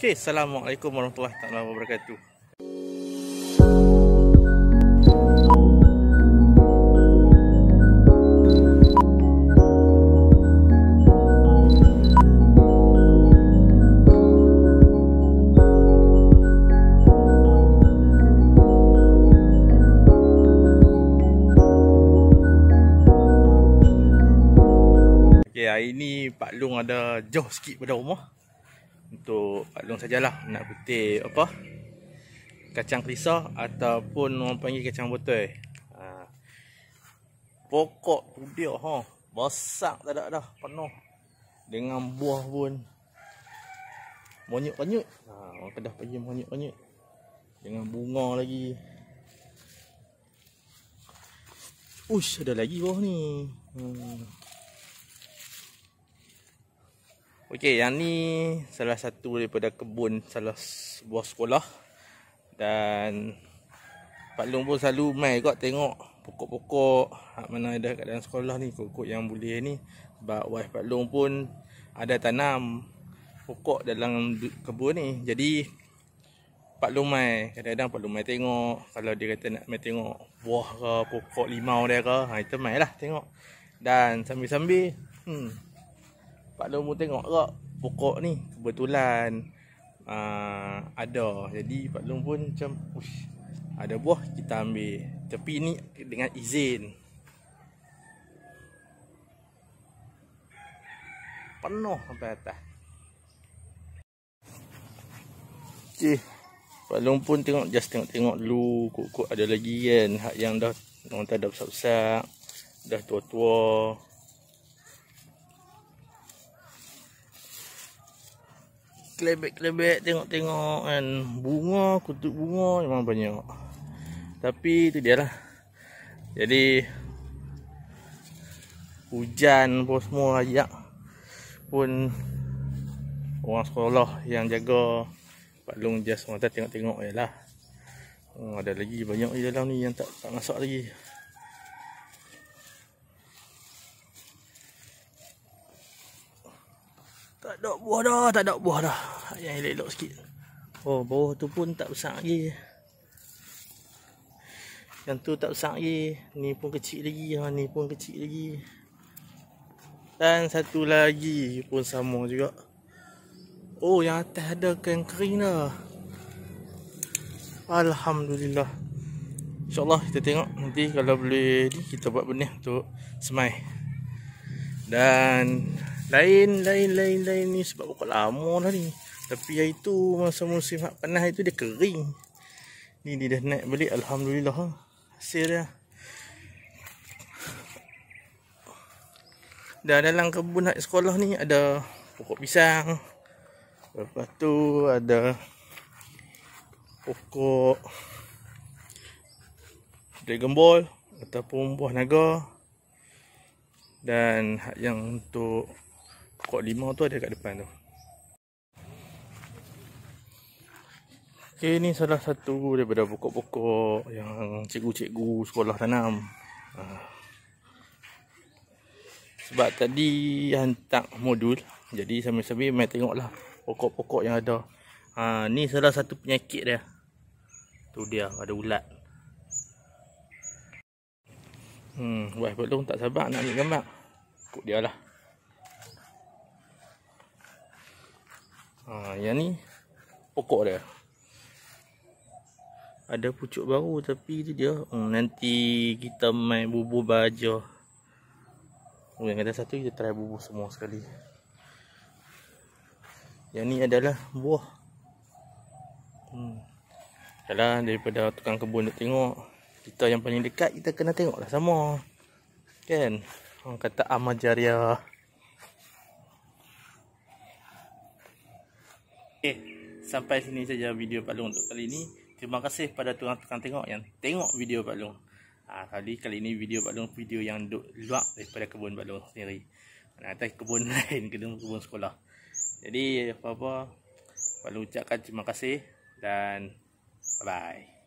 Okey, Assalamualaikum warahmatullahi wabarakatuh. Okey, hari Pak Long ada jauh sikit pada rumah untuk Pak Long sajalah nak putih apa kacang kerisau ataupun orang panggil kacang botol Ha. Pokok tu dia ha. Besar tak ada dah penuh dengan buah pun monyok-monyok. Ha orang kedah pergi monyok-monyok dengan bunga lagi. Ush ada lagi bawah ni. Hmm. Okey, yang ni salah satu daripada kebun salah sebuah sekolah dan Pak Long pun selalu mai juga tengok pokok-pokok hak mana ada kat dalam sekolah ni pokok yang boleh ni sebab wife Pak Long pun ada tanam pokok dalam kebun ni jadi Pak Long mai kadang-kadang Pak Long mai tengok kalau dia kata nak mai tengok buah ke pokok limau dia ke ha itu mai lah tengok dan sambil-sambil hmm Pak Long pun tengok rak pokok ni kebetulan uh, ada. Jadi Pak Long pun macam ush, ada buah kita ambil. Tapi ni dengan izin. Penuh sampai atas. Okay. Pak Long pun tengok just tengok-tengok dulu kok-kok ada lagi kan hak yang dah orang tak ada besar-besar dah tua-tua kelebek-kelebek tengok-tengok kan bunga kutub bunga memang banyak tapi itu dia lah jadi hujan pun semua ayak pun orang sekolah yang jaga Pak Long just orang tengok-tengok je lah hmm, ada lagi banyak di dalam ni yang tak, tak masuk lagi Tak ada buah dah, tak ada buah dah. Yang elok-elok sikit. Oh, bawah tu pun tak besar lagi. Yang tu tak besar lagi. Ni pun kecil lagi. Ha, ni pun kecil lagi. Dan satu lagi pun sama juga. Oh, yang atas ada kain kering dah. Alhamdulillah. InsyaAllah kita tengok nanti kalau boleh kita buat benih untuk semai. Dan lain, lain, lain, lain ni sebab pokok lama lah ni. Tapi yang itu masa musim hak panas itu dia kering. Ni dia dah naik balik alhamdulillah. Hasil dia. Dan dalam kebun hak sekolah ni ada pokok pisang. Lepas tu ada pokok dragon ball ataupun buah naga dan yang untuk Kok limau tu ada kat depan tu. Okay eh, ni salah satu daripada pokok-pokok yang cikgu-cikgu sekolah tanam. Ha. Sebab tadi hantar modul, jadi sambil-sambil main tengoklah pokok-pokok yang ada. Ha, ni salah satu penyakit dia. Tu dia, ada ulat. Hmm, buat sebab tu tak sabar nak ambil gambar. Pukul dia lah. ha, Yang ni Pokok dia Ada pucuk baru Tapi tu dia hmm, Nanti kita main bubu baja Yang ada satu Kita try bubu semua sekali Yang ni adalah Buah hmm. Adalah daripada Tukang kebun nak tengok Kita yang paling dekat Kita kena tengok lah sama Kan Orang kata amal jariah Okay, eh, sampai sini saja video Pak Long untuk kali ini. Terima kasih pada tuan tuan tengok yang tengok video Pak Long. Ha, kali kali ini video Pak Long video yang duduk luar daripada kebun Pak Long sendiri. Nanti kebun lain, kebun, kebun sekolah. Jadi apa-apa, Pak Long ucapkan terima kasih dan bye-bye.